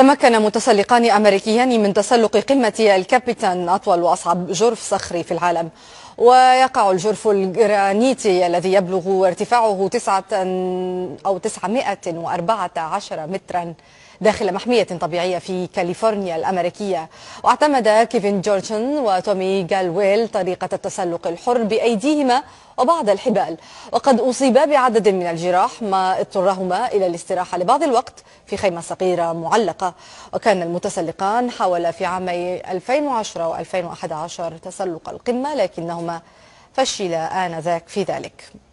تمكن متسلقان أمريكيان من تسلق قمة الكابيتان أطول وأصعب جرف صخري في العالم ويقع الجرف الجرانيتي الذي يبلغ ارتفاعه تسعة أو 914 مترا داخل محمية طبيعية في كاليفورنيا الأمريكية واعتمد كيفن جورجن وتومي جالويل طريقة التسلق الحر بأيديهما وبعض الحبال وقد أصيبا بعدد من الجراح ما اضطرهما إلى الاستراحة لبعض الوقت في خيمة صغيرة معلقة وكان المتسلقان حاول في عامي 2010 و 2011 تسلق القمة لكنهما فشلا آنذاك في ذلك